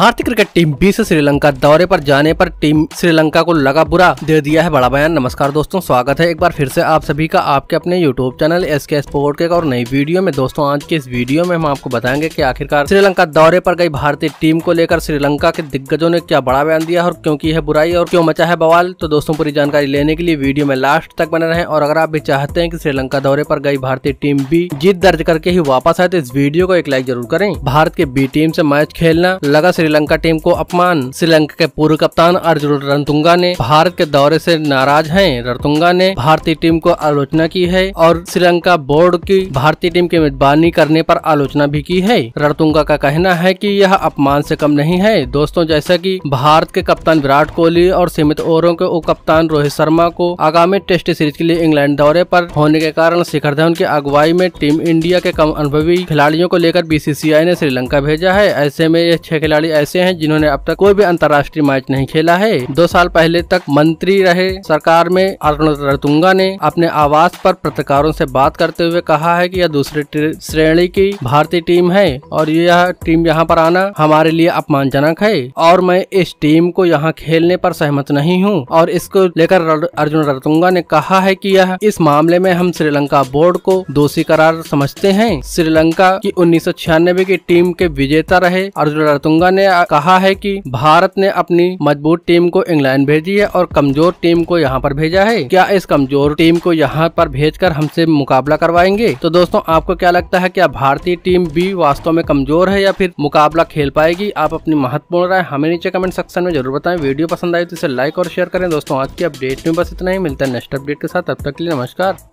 भारतीय cricket team B Sri Lanka दौरे पर जाने पर टीम श्रीलंका को लगा बुरा दे दिया है बड़ा बयान नमस्कार दोस्तों स्वागत है एक बार फिर से आप सभी का आपके अपने YouTube channel S K sport के और नई वीडियो में दोस्तों आज के इस वीडियो में हम आपको बताएंगे की आखिरकार श्रीलंका दौरे पर गई भारतीय टीम को लेकर श्रीलंका के दिग्गजों ने क्या बड़ा बयान दिया और क्यों की है बुराई और क्यों मचा है बवाल तो दोस्तों पूरी जानकारी लेने के लिए वीडियो में लास्ट तक बने रहे और अगर आप भी चाहते हैं की श्रीलंका दौरे पर गई भारतीय टीम बी जीत दर्ज करके ही वापस आए तो इस वीडियो को एक लाइक जरूर करें भारत के बी टीम ऐसी मैच खेलना लगा श्री श्रीलंका टीम को अपमान श्रीलंका के पूर्व कप्तान अर्जुन रणतुंगा ने भारत के दौरे से नाराज हैं रणतुंगा ने भारतीय टीम को आलोचना की है और श्रीलंका बोर्ड की भारतीय टीम की मेजबानी करने पर आलोचना भी की है रणतुंगा का कहना है कि यह अपमान से कम नहीं है दोस्तों जैसा कि भारत के कप्तान विराट कोहली और सीमित ओवरों के उप कप्तान रोहित शर्मा को आगामी टेस्ट सीरीज के लिए इंग्लैंड दौरे पर होने के कारण शिखर धवन की अगुवाई में टीम इंडिया के कम अनुभवी खिलाड़ियों को लेकर बीसीसीआई ने श्रीलंका भेजा है ऐसे में यह छह खिलाड़ी ऐसे हैं जिन्होंने अब तक कोई भी अंतर्राष्ट्रीय मैच नहीं खेला है दो साल पहले तक मंत्री रहे सरकार में अरुण रतुंगा ने अपने आवास पर पत्रकारों से बात करते हुए कहा है कि यह दूसरी श्रेणी की भारतीय टीम है और यह टीम यहाँ पर आना हमारे लिए अपमानजनक है और मैं इस टीम को यहाँ खेलने पर सहमत नहीं हूँ और इसको लेकर अर्जुन रतुंगा ने कहा है की यह इस मामले में हम श्रीलंका बोर्ड को दोषी करार समझते है श्रीलंका की उन्नीस की टीम के विजेता रहे अर्जुन रतुंगा ने ने कहा है कि भारत ने अपनी मजबूत टीम को इंग्लैंड भेजी है और कमजोर टीम को यहाँ पर भेजा है क्या इस कमजोर टीम को यहाँ पर भेजकर हमसे मुकाबला करवाएंगे तो दोस्तों आपको क्या लगता है क्या भारतीय टीम भी वास्तव में कमजोर है या फिर मुकाबला खेल पाएगी आप अपनी महत्वपूर्ण राय हमें नीचे कमेंट सेक्शन में जरूर बताएं वीडियो पसंद आई तो इसे लाइक और शेयर करें दोस्तों आज की अपडेट में बस इतना ही मिलता है नेक्स्ट अपडेट के साथ तब तक के लिए नमस्कार